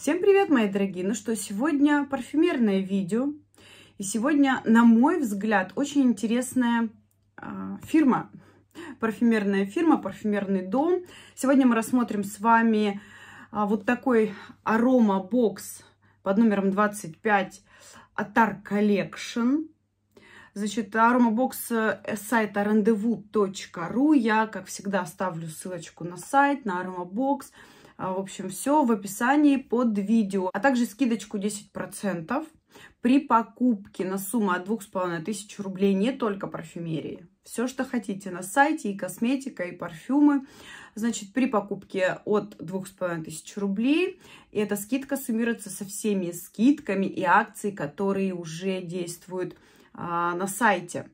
Всем привет, мои дорогие! Ну что, сегодня парфюмерное видео. И сегодня, на мой взгляд, очень интересная э, фирма. Парфюмерная фирма, парфюмерный дом. Сегодня мы рассмотрим с вами э, вот такой арома-бокс под номером 25 Atar Collection. Значит, аромабокс с сайта рандеву.ру. Я, как всегда, оставлю ссылочку на сайт, на аромабокс. бокс а, в общем, все в описании под видео. А также скидочку 10% при покупке на сумму от двух с половиной тысяч рублей не только парфюмерии. Все, что хотите на сайте, и косметика, и парфюмы. Значит, при покупке от двух с половиной тысяч рублей и эта скидка суммируется со всеми скидками и акциями, которые уже действуют а, на сайте.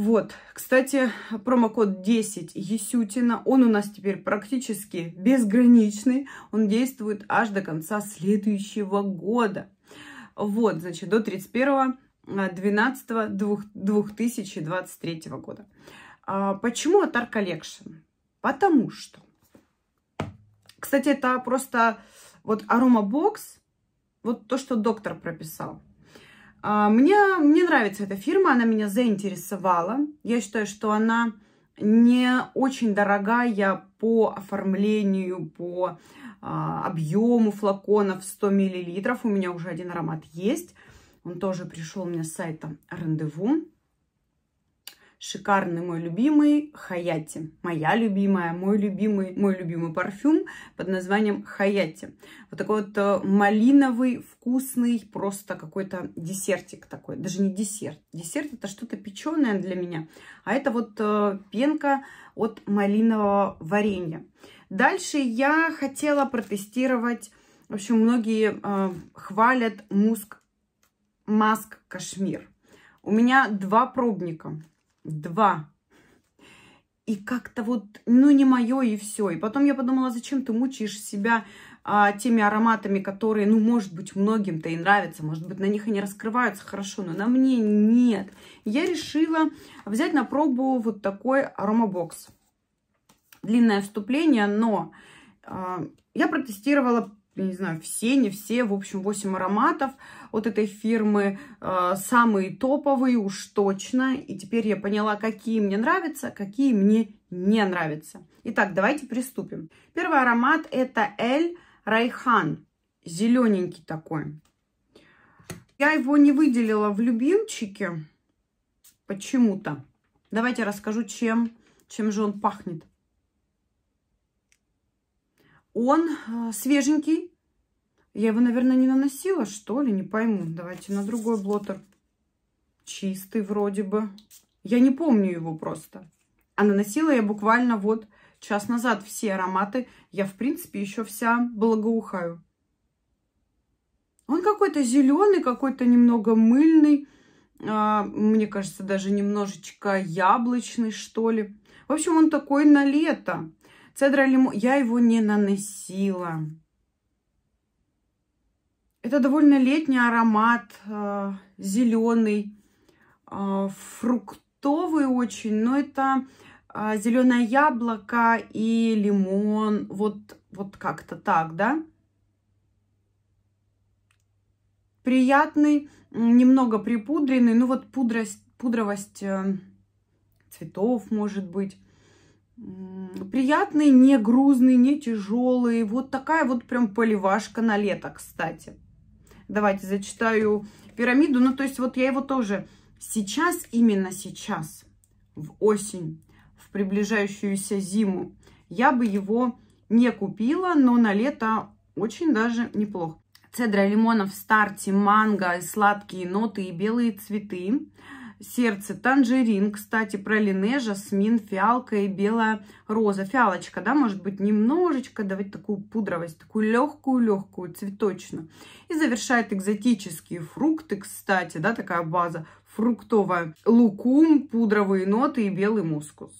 Вот, кстати, промокод 10 Есютина, он у нас теперь практически безграничный, он действует аж до конца следующего года. Вот, значит, до 31 12 2023 года. А почему Атар Collection? Потому что, кстати, это просто вот аромабокс, вот то, что доктор прописал – а, мне, мне нравится эта фирма, она меня заинтересовала. Я считаю, что она не очень дорогая по оформлению, по а, объему флаконов 100 миллилитров. У меня уже один аромат есть. Он тоже пришел мне с сайта «Рандеву» шикарный мой любимый Хаяти. Моя любимая, мой любимый, мой любимый парфюм под названием Хаяти. Вот такой вот э, малиновый, вкусный, просто какой-то десертик такой. Даже не десерт. Десерт это что-то печеное для меня. А это вот э, пенка от малинового варенья. Дальше я хотела протестировать, в общем, многие э, хвалят муск, маск Кашмир. У меня два пробника два. И как-то вот, ну, не мое, и все. И потом я подумала, зачем ты мучаешь себя а, теми ароматами, которые, ну, может быть, многим-то и нравятся, может быть, на них они раскрываются хорошо, но на мне нет. Я решила взять на пробу вот такой аромабокс. Длинное вступление, но а, я протестировала я не знаю, все, не все, в общем, 8 ароматов от этой фирмы, э, самые топовые уж точно. И теперь я поняла, какие мне нравятся, какие мне не нравятся. Итак, давайте приступим. Первый аромат это Эль Райхан, зелененький такой. Я его не выделила в любимчике почему-то. Давайте расскажу, чем, чем же он пахнет. Он э, свеженький, я его, наверное, не наносила, что ли? Не пойму. Давайте на другой блотер. Чистый вроде бы. Я не помню его просто. А наносила я буквально вот час назад все ароматы. Я, в принципе, еще вся благоухаю. Он какой-то зеленый, какой-то немного мыльный. А, мне кажется, даже немножечко яблочный, что ли. В общем, он такой на лето. Цедра лимон. Я его не наносила. Это довольно летний аромат, э, зеленый, э, фруктовый очень, но это э, зеленое яблоко и лимон, вот, вот как-то так, да? Приятный, немного припудренный, ну вот пудрость, пудровость цветов, может быть. Приятный, не грузный, не тяжелый. Вот такая вот прям поливашка на лето, кстати. Давайте зачитаю пирамиду. Ну, то есть вот я его тоже сейчас, именно сейчас, в осень, в приближающуюся зиму, я бы его не купила, но на лето очень даже неплохо. Цедра лимона в старте, манго, сладкие ноты и белые цветы сердце, танжерин, кстати, пролине, жасмин, фиалка и белая роза. Фиалочка, да, может быть, немножечко давать такую пудровость, такую легкую-легкую, цветочную. И завершает экзотические фрукты, кстати, да, такая база фруктовая. Лукум, пудровые ноты и белый мускус.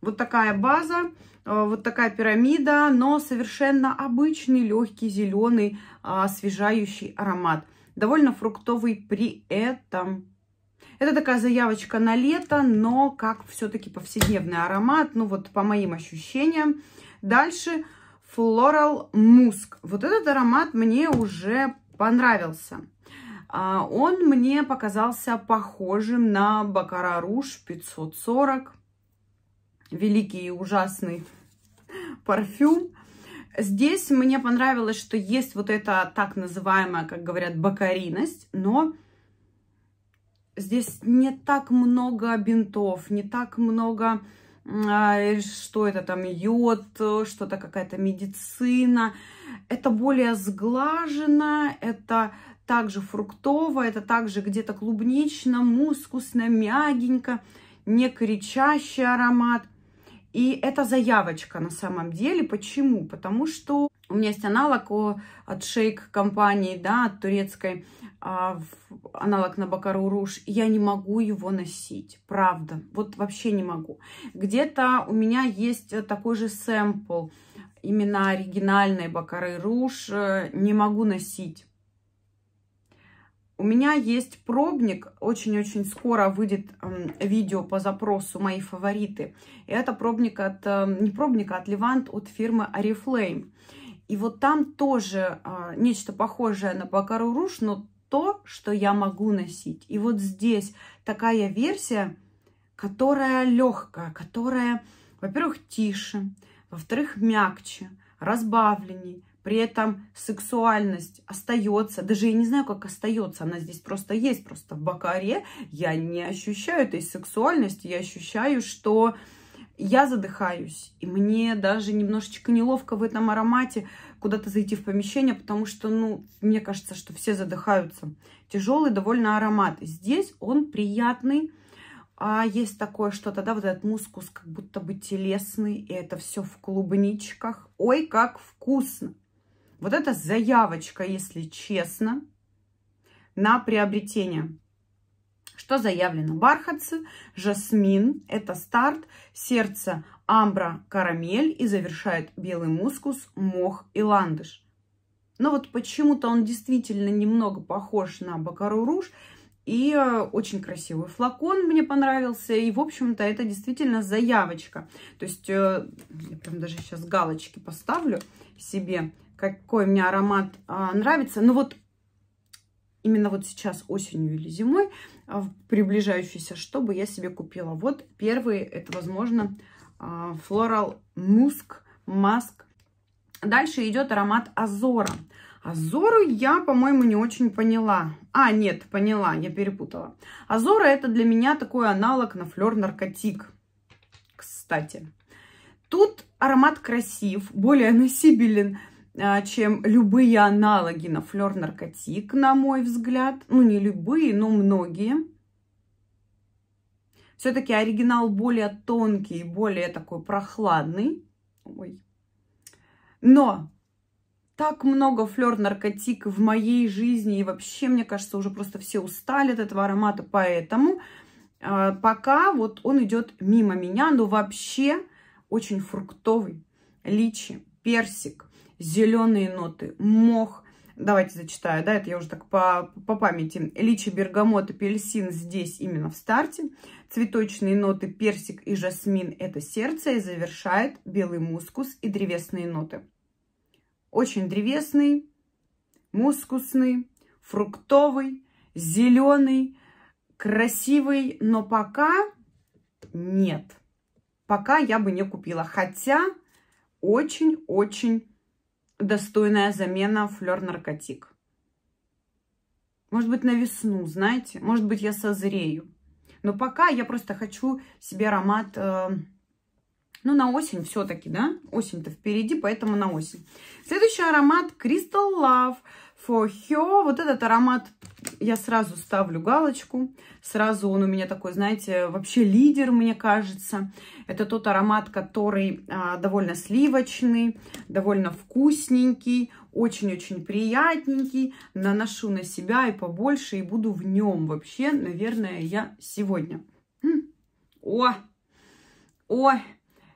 Вот такая база, э, вот такая пирамида, но совершенно обычный, легкий, зеленый, а, освежающий аромат. Довольно фруктовый при этом. Это такая заявочка на лето, но как все-таки повседневный аромат, ну вот по моим ощущениям. Дальше Floral Musk. Вот этот аромат мне уже понравился. А, он мне показался похожим на Бакара Руж 540. Великий и ужасный парфюм. Здесь мне понравилось, что есть вот эта так называемая, как говорят, бакариность, но здесь не так много бинтов, не так много, а, э, что это там, йод, что-то какая-то медицина. Это более сглажено, это также фруктово, это также где-то клубнично, мускусно, мягенько, не кричащий аромат. И это заявочка на самом деле. Почему? Потому что у меня есть аналог от шейк компании, да, от турецкой, а, аналог на Бакару Руж. Я не могу его носить, правда, вот вообще не могу. Где-то у меня есть э, такой же сэмпл, именно оригинальной Бакары Руж, э, не могу носить. У меня есть пробник, очень-очень скоро выйдет видео по запросу «Мои фавориты». И это пробник от, э, не пробник, а от Levant от фирмы Oriflame. И вот там тоже э, нечто похожее на Бакару Руш, но то, что я могу носить. И вот здесь такая версия, которая легкая, которая, во-первых, тише, во-вторых, мягче, разбавленней. При этом сексуальность остается, даже я не знаю, как остается, она здесь просто есть, просто в Бакаре я не ощущаю этой сексуальности, я ощущаю, что я задыхаюсь, и мне даже немножечко неловко в этом аромате куда-то зайти в помещение, потому что, ну, мне кажется, что все задыхаются. Тяжелый довольно аромат. Здесь он приятный, а есть такое что-то, да, вот этот мускус как будто бы телесный, и это все в клубничках. Ой, как вкусно! Вот это заявочка, если честно, на приобретение. Что заявлено? Бархатцы, жасмин, это старт, сердце, амбра, карамель и завершает белый мускус, мох и ландыш. Но ну вот почему-то он действительно немного похож на Бакару Руж. И э, очень красивый флакон мне понравился. И, в общем-то, это действительно заявочка. То есть, э, я прям даже сейчас галочки поставлю себе, какой мне аромат а, нравится. Но ну вот именно вот сейчас осенью или зимой, а, приближающейся, чтобы я себе купила. Вот первый, это, возможно, Floral Musk, Mask. Дальше идет аромат Азора. Азору я, по-моему, не очень поняла. А, нет, поняла, я перепутала. Азора это для меня такой аналог на флер наркотик. Кстати. Тут аромат красив, более насибелен, а, чем любые аналоги на флер-наркотик, на мой взгляд. Ну, не любые, но многие. Все-таки оригинал более тонкий, более такой прохладный. Ой. Но так много флер-наркотик в моей жизни. И вообще, мне кажется, уже просто все устали от этого аромата. Поэтому э, пока вот он идет мимо меня. Но вообще очень фруктовый. Личи, персик, зеленые ноты, мох. Давайте зачитаю, да, это я уже так по, по памяти. Личи, бергамот, апельсин здесь именно в старте. Цветочные ноты персик и жасмин – это сердце. И завершает белый мускус и древесные ноты. Очень древесный, мускусный, фруктовый, зеленый, красивый, но пока нет. Пока я бы не купила, хотя очень-очень достойная замена флер-наркотик. Может быть, на весну, знаете? Может быть, я созрею. Но пока я просто хочу себе аромат, э, ну, на осень все-таки, да? Осень-то впереди, поэтому на осень. Следующий аромат Crystal Love. Фохё. Вот этот аромат я сразу ставлю галочку. Сразу он у меня такой, знаете, вообще лидер, мне кажется. Это тот аромат, который а, довольно сливочный, довольно вкусненький, очень-очень приятненький. Наношу на себя и побольше, и буду в нем вообще, наверное, я сегодня. о! О!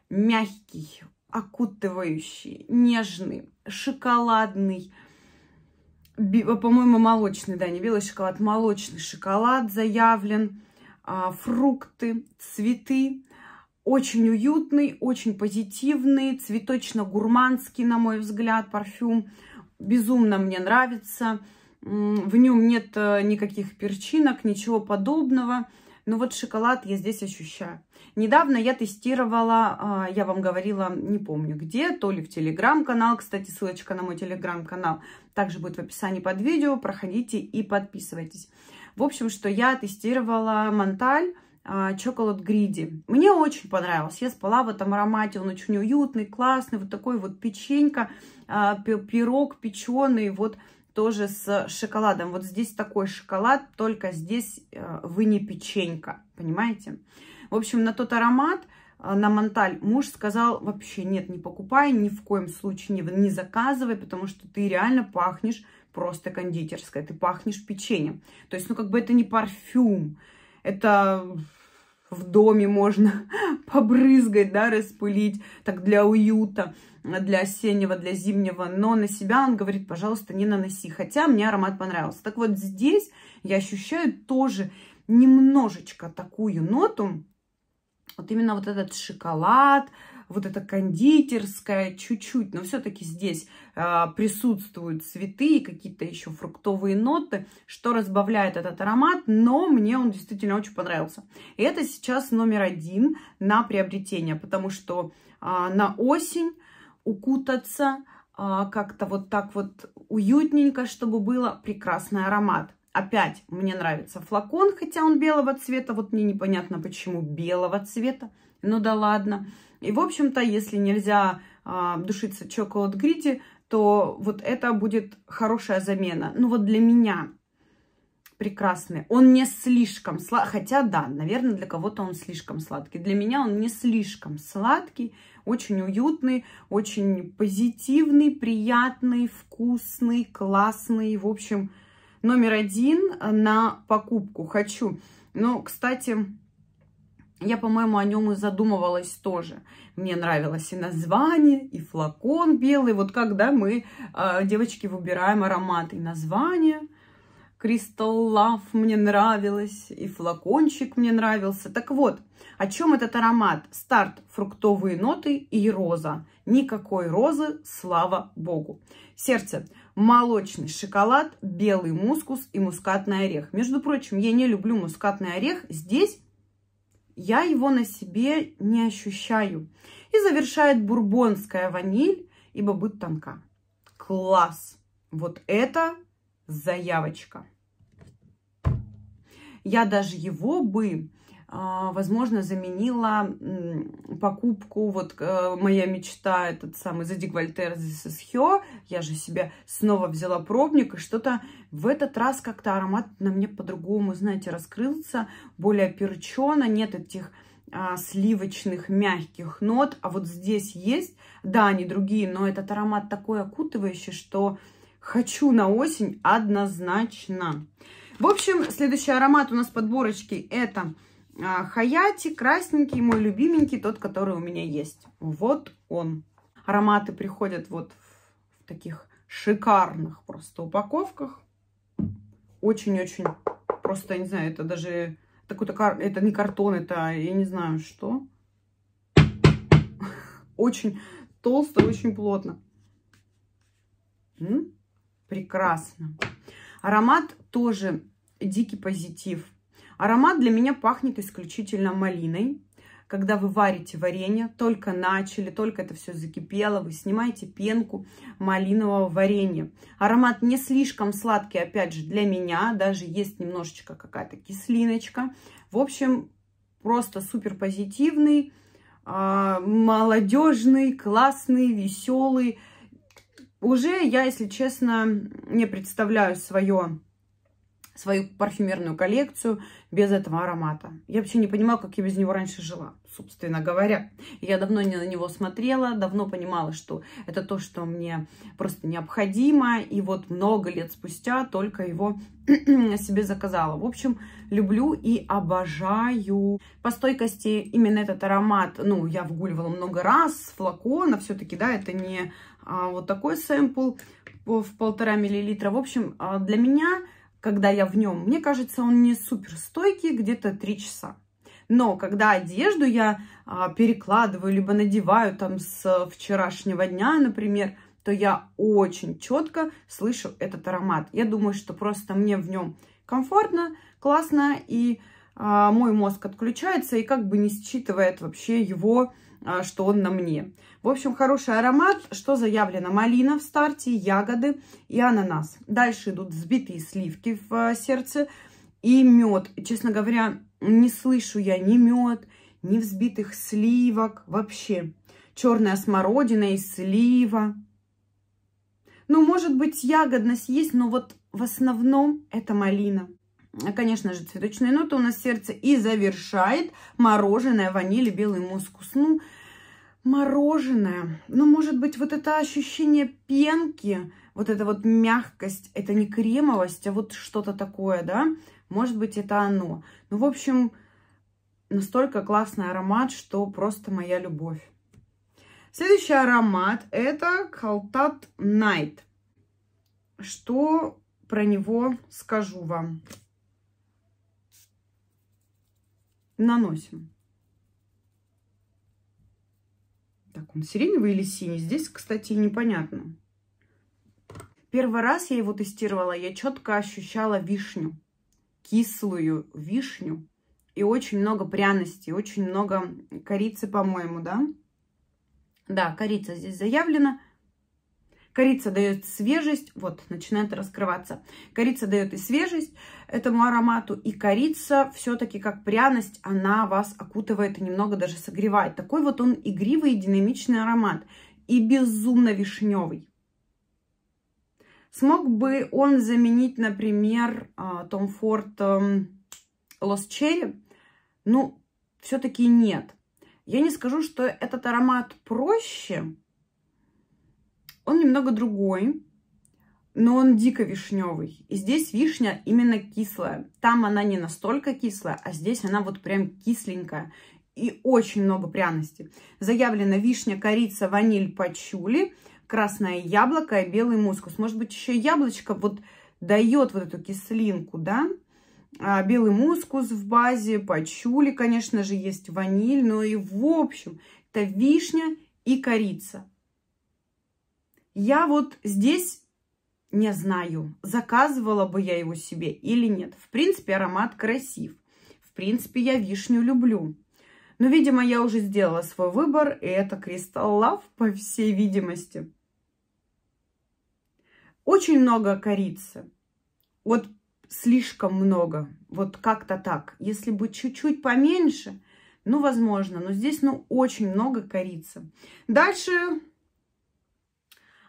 Мягкий, окутывающий, нежный, шоколадный, по-моему, молочный, да, не белый шоколад, молочный шоколад заявлен, а, фрукты, цветы. Очень уютный, очень позитивный, цветочно-гурманский, на мой взгляд, парфюм. Безумно мне нравится. В нем нет э, никаких перчинок, ничего подобного. Но вот шоколад я здесь ощущаю. Недавно я тестировала, а, я вам говорила, не помню где, то ли в телеграм-канал, кстати, ссылочка на мой телеграм-канал, также будет в описании под видео. Проходите и подписывайтесь. В общем, что я тестировала Монталь Чоколад Гриди. Мне очень понравилось. Я спала в этом аромате. Он очень уютный, классный. Вот такой вот печенька, а, пирог печеный. Вот тоже с шоколадом. Вот здесь такой шоколад, только здесь э, вы не печенька, понимаете? В общем, на тот аромат Э, на Монталь. Муж сказал, вообще нет, не покупай, ни в коем случае не, не заказывай, потому что ты реально пахнешь просто кондитерской, ты пахнешь печеньем. То есть, ну, как бы это не парфюм, это в доме можно побрызгать, да, распылить, так для уюта, для осеннего, для зимнего, но на себя он говорит, пожалуйста, не наноси, хотя мне аромат понравился. Так вот здесь я ощущаю тоже немножечко такую ноту, вот именно вот этот шоколад, вот это кондитерское чуть-чуть, но все-таки здесь э, присутствуют цветы и какие-то еще фруктовые ноты, что разбавляет этот аромат, но мне он действительно очень понравился. И это сейчас номер один на приобретение, потому что э, на осень укутаться э, как-то вот так вот уютненько, чтобы было прекрасный аромат. Опять мне нравится флакон, хотя он белого цвета. Вот мне непонятно, почему белого цвета. Ну да ладно. И, в общем-то, если нельзя э, душиться чоколад гриди, то вот это будет хорошая замена. Ну вот для меня прекрасный. Он не слишком сладкий, хотя да, наверное, для кого-то он слишком сладкий. Для меня он не слишком сладкий, очень уютный, очень позитивный, приятный, вкусный, классный. В общем, номер один на покупку. Хочу. Ну, кстати, я, по-моему, о нем и задумывалась тоже. Мне нравилось и название, и флакон белый. Вот когда мы, а, девочки, выбираем ароматы, и название. Crystal Love мне нравилось, и флакончик мне нравился. Так вот, о чем этот аромат? Старт фруктовые ноты и роза. Никакой розы, слава богу. Сердце молочный шоколад, белый мускус и мускатный орех. Между прочим, я не люблю мускатный орех. Здесь я его на себе не ощущаю. И завершает бурбонская ваниль, и будет тонка. Класс! Вот это заявочка. Я даже его бы а, возможно, заменила покупку, вот э, моя мечта, этот самый задегвальтер с Хё, я же себе снова взяла пробник, и что-то в этот раз как-то аромат на мне по-другому, знаете, раскрылся, более перчено, нет этих а, сливочных мягких нот, а вот здесь есть, да, они другие, но этот аромат такой окутывающий, что хочу на осень однозначно. В общем, следующий аромат у нас подборочки это а, Хаяти, красненький, мой любименький, тот, который у меня есть. Вот он. Ароматы приходят вот в таких шикарных просто упаковках. Очень-очень просто, я не знаю, это даже такой-то это не картон, это я не знаю что. Очень толсто, очень плотно. М? Прекрасно. Аромат тоже дикий позитив. Аромат для меня пахнет исключительно малиной. Когда вы варите варенье, только начали, только это все закипело, вы снимаете пенку малинового варенья. Аромат не слишком сладкий, опять же, для меня. Даже есть немножечко какая-то кислиночка. В общем, просто супер позитивный, а, молодежный, классный, веселый. Уже я, если честно, не представляю свое свою парфюмерную коллекцию без этого аромата. Я вообще не понимаю, как я без него раньше жила, собственно говоря. Я давно не на него смотрела, давно понимала, что это то, что мне просто необходимо. И вот много лет спустя только его себе заказала. В общем, люблю и обожаю. По стойкости именно этот аромат, ну, я вгуливала много раз, флакона, все-таки, да, это не а, вот такой сэмпл в полтора миллилитра. В общем, а, для меня когда я в нем, мне кажется, он не супер стойкий, где-то 3 часа. Но когда одежду я а, перекладываю, либо надеваю там с вчерашнего дня, например, то я очень четко слышу этот аромат. Я думаю, что просто мне в нем комфортно, классно и классно а, мой мозг отключается и как бы не считывает вообще его, а, что он на мне. В общем, хороший аромат. Что заявлено? Малина в старте, ягоды и ананас. Дальше идут взбитые сливки в а, сердце и мед. Честно говоря, не слышу я ни мед, ни взбитых сливок вообще. Черная смородина и слива. Ну, может быть, ягодность есть, но вот в основном это малина конечно же, цветочные ноты у нас сердце. И завершает мороженое, ваниль и белый мускус. Ну, мороженое. Ну, может быть, вот это ощущение пенки, вот эта вот мягкость, это не кремовость, а вот что-то такое, да? Может быть, это оно. Ну, в общем, настолько классный аромат, что просто моя любовь. Следующий аромат – это Калтат Найт. Что про него скажу вам? наносим. Так, он сиреневый или синий? Здесь, кстати, непонятно. Первый раз я его тестировала, я четко ощущала вишню, кислую вишню. И очень много пряностей, очень много корицы, по-моему, да? Да, корица здесь заявлена. Корица дает свежесть, вот, начинает раскрываться. Корица дает и свежесть этому аромату, и корица все-таки как пряность, она вас окутывает и немного даже согревает. Такой вот он игривый и динамичный аромат, и безумно вишневый. Смог бы он заменить, например, а, Том Форд эм, Лос Черри? Ну, все-таки нет. Я не скажу, что этот аромат проще, он немного другой, но он дико вишневый. И здесь вишня именно кислая. Там она не настолько кислая, а здесь она вот прям кисленькая. И очень много пряности. Заявлено вишня, корица, ваниль, пачули, красное яблоко и белый мускус. Может быть, еще яблочко вот дает вот эту кислинку, да? А белый мускус в базе, пачули, конечно же, есть ваниль. Но и в общем, это вишня и корица. Я вот здесь не знаю, заказывала бы я его себе или нет. В принципе, аромат красив. В принципе, я вишню люблю. Но, видимо, я уже сделала свой выбор, и это Crystal Love, по всей видимости. Очень много корицы. Вот слишком много. Вот как-то так. Если бы чуть-чуть поменьше, ну, возможно. Но здесь, ну, очень много корицы. Дальше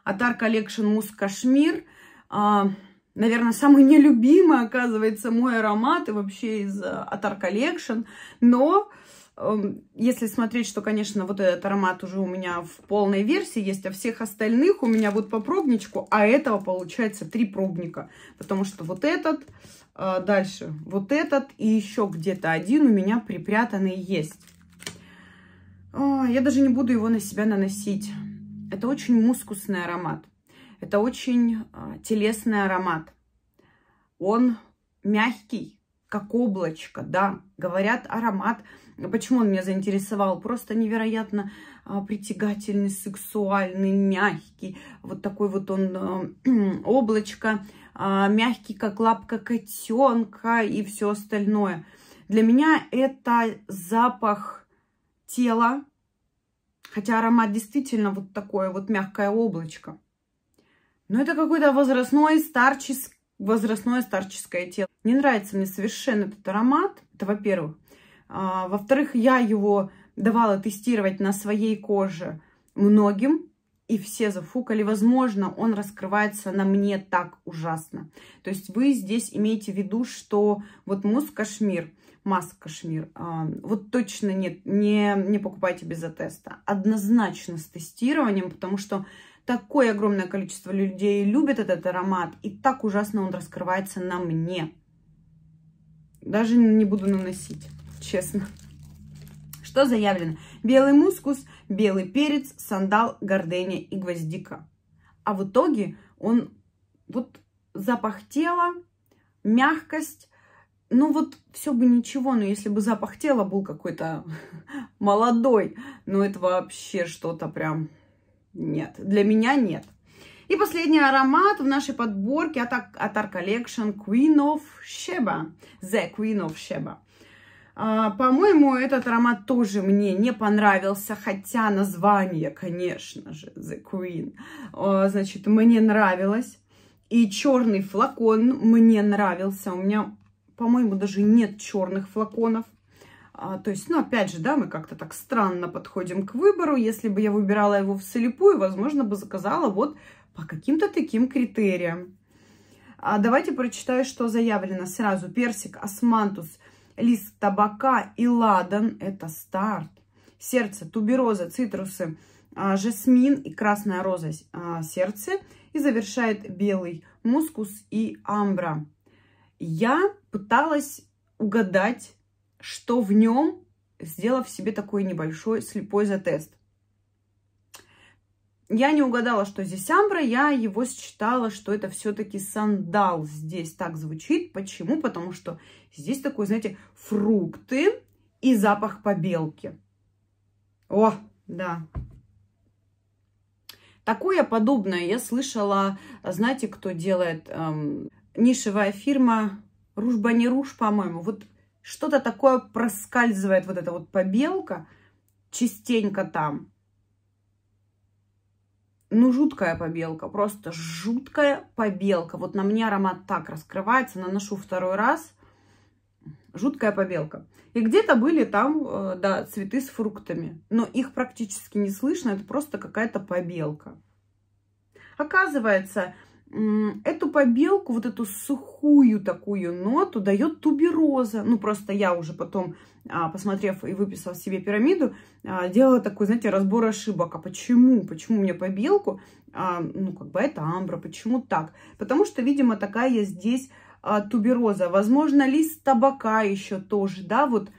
Атар Collection Мусс Кашмир. А, наверное, самый нелюбимый, оказывается, мой аромат и вообще из э, Атар Collection. Но эм, если смотреть, что, конечно, вот этот аромат уже у меня в полной версии есть, а всех остальных у меня вот по пробничку, а этого получается три пробника, потому что вот этот, э, дальше вот этот и еще где-то один у меня припрятанный есть. А, я даже не буду его на себя наносить. Это очень мускусный аромат. Это очень э, телесный аромат. Он мягкий, как облачко, да. Говорят, аромат. Почему он меня заинтересовал? Просто невероятно э, притягательный, сексуальный, мягкий. Вот такой вот он э, облачко, э, мягкий, как лапка котенка и все остальное. Для меня это запах тела, Хотя аромат действительно вот такое вот мягкое облачко. Но это какой то возрастной старческий возрастное старческое тело. Не нравится мне совершенно этот аромат. Это во-первых. А, Во-вторых, я его давала тестировать на своей коже многим. И все зафукали. Возможно, он раскрывается на мне так ужасно. То есть вы здесь имеете в виду, что вот мусс кашмир – Маска кашмир. Вот точно нет, не, не покупайте без теста. Однозначно с тестированием, потому что такое огромное количество людей любит этот аромат, и так ужасно он раскрывается на мне. Даже не буду наносить, честно. Что заявлено? Белый мускус, белый перец, сандал, гордения и гвоздика. А в итоге он вот запах тела, мягкость, ну вот все бы ничего, но если бы запах тела был какой-то молодой, ну это вообще что-то прям нет. Для меня нет. И последний аромат в нашей подборке от Atar Collection Queen of Sheba. The Queen of Sheba. А, По-моему, этот аромат тоже мне не понравился, хотя название, конечно же, The Queen, а, значит, мне нравилось. И черный флакон мне нравился. У меня по-моему, даже нет черных флаконов. А, то есть, ну, опять же, да, мы как-то так странно подходим к выбору. Если бы я выбирала его вслепую, возможно, бы заказала вот по каким-то таким критериям. А давайте прочитаю, что заявлено сразу. Персик, османтус, лист табака и ладан – это старт. Сердце, тубероза, цитрусы, а, жасмин и красная роза а, сердце. И завершает белый мускус и амбра. Я пыталась угадать, что в нем, сделав себе такой небольшой слепой затест. Я не угадала, что здесь амбра, я его считала, что это все-таки сандал здесь так звучит. Почему? Потому что здесь такой, знаете, фрукты и запах побелки. О, да. Такое подобное я слышала, знаете, кто делает? Эм, нишевая фирма Ружба не руж, по-моему. Вот что-то такое проскальзывает, вот эта вот побелка частенько там. Ну, жуткая побелка, просто жуткая побелка. Вот на мне аромат так раскрывается, наношу второй раз. Жуткая побелка. И где-то были там, э, да, цветы с фруктами. Но их практически не слышно, это просто какая-то побелка. Оказывается, Эту побелку, вот эту сухую такую ноту дает тубероза. Ну, просто я уже потом, а, посмотрев и выписав себе пирамиду, а, делала такой, знаете, разбор ошибок. А почему? Почему у меня побелку? А, ну, как бы это амбра, почему так? Потому что, видимо, такая я здесь тубероза. Возможно, лист табака еще тоже, да, вот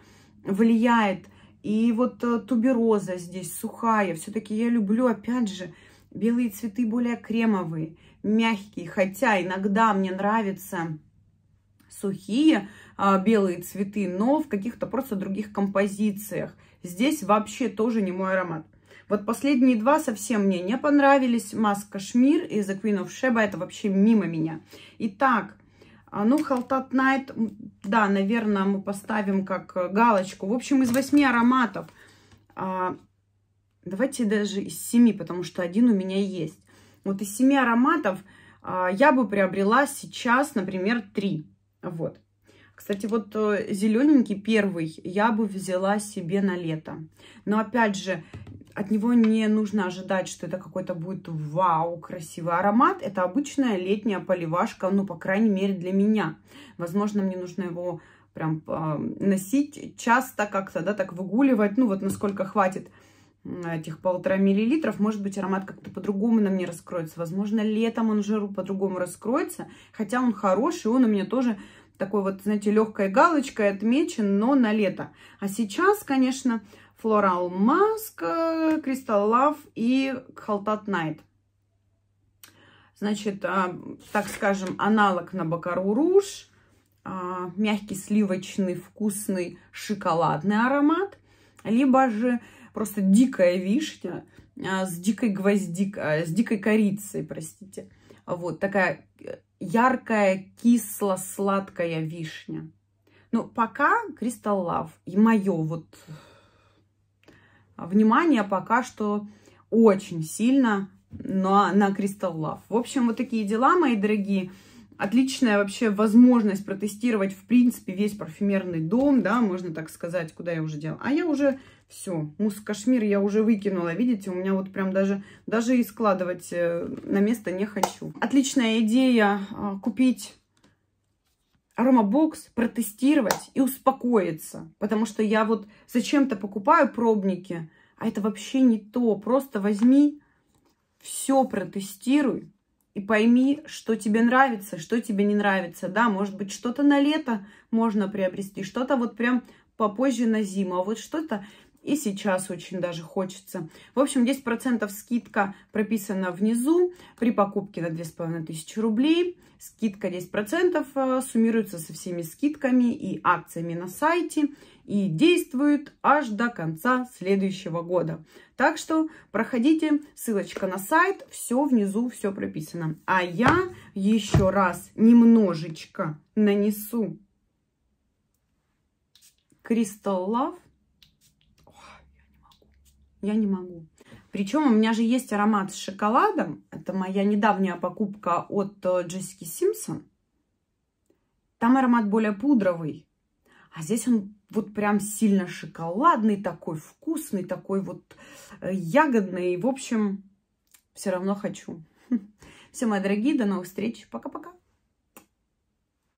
влияет. И вот э, тубероза здесь сухая. Все-таки я люблю, опять же, белые цветы более кремовые мягкий, хотя иногда мне нравятся сухие а, белые цветы, но в каких-то просто других композициях. Здесь вообще тоже не мой аромат. Вот последние два совсем мне не понравились. Маск Кашмир и The Queen of Sheba. Это вообще мимо меня. Итак, а, ну, Халтат Найт, да, наверное, мы поставим как э, галочку. В общем, из восьми ароматов, а, давайте даже из семи, потому что один у меня есть. Вот из семи ароматов а, я бы приобрела сейчас, например, три. Вот. Кстати, вот э, зелененький первый я бы взяла себе на лето. Но опять же, от него не нужно ожидать, что это какой-то будет вау, красивый аромат. Это обычная летняя поливашка, ну, по крайней мере, для меня. Возможно, мне нужно его прям э, носить часто как-то, да, так выгуливать, ну, вот насколько хватит этих полтора миллилитров, может быть, аромат как-то по-другому на мне раскроется. Возможно, летом он уже по-другому раскроется, хотя он хороший, он у меня тоже такой вот, знаете, легкой галочкой отмечен, но на лето. А сейчас, конечно, Floral Mask, э, Crystal Love и Халтат Night. Значит, э, так скажем, аналог на Бакару Руж, э, мягкий сливочный, вкусный шоколадный аромат, либо же просто дикая вишня а, с дикой гвоздикой, а, с дикой корицей, простите. Вот такая э, яркая, кисло-сладкая вишня. Ну, пока Crystal Love и мое вот а, внимание пока что очень сильно на, на Crystal Love. В общем, вот такие дела, мои дорогие. Отличная вообще возможность протестировать, в принципе, весь парфюмерный дом, да, можно так сказать, куда я уже делала. А я уже все, мусс-кашмир я уже выкинула, видите, у меня вот прям даже, даже и складывать э, на место не хочу. Отличная идея а, купить аромабокс, протестировать и успокоиться. Потому что я вот зачем-то покупаю пробники, а это вообще не то. Просто возьми, все протестируй и пойми, что тебе нравится, что тебе не нравится. Да, может быть, что-то на лето можно приобрести, что-то вот прям попозже на зиму, а вот что-то и сейчас очень даже хочется. В общем, 10% скидка прописана внизу при покупке на 2500 рублей. Скидка 10% э, суммируется со всеми скидками и акциями на сайте и действует аж до конца следующего года. Так что проходите, ссылочка на сайт, все внизу, все прописано. А я еще раз немножечко нанесу Crystal Love я не могу. Причем у меня же есть аромат с шоколадом. Это моя недавняя покупка от э, Джессики Симпсон. Там аромат более пудровый. А здесь он вот прям сильно шоколадный, такой вкусный, такой вот э, ягодный. В общем, все равно хочу. Все, мои дорогие, до новых встреч. Пока-пока.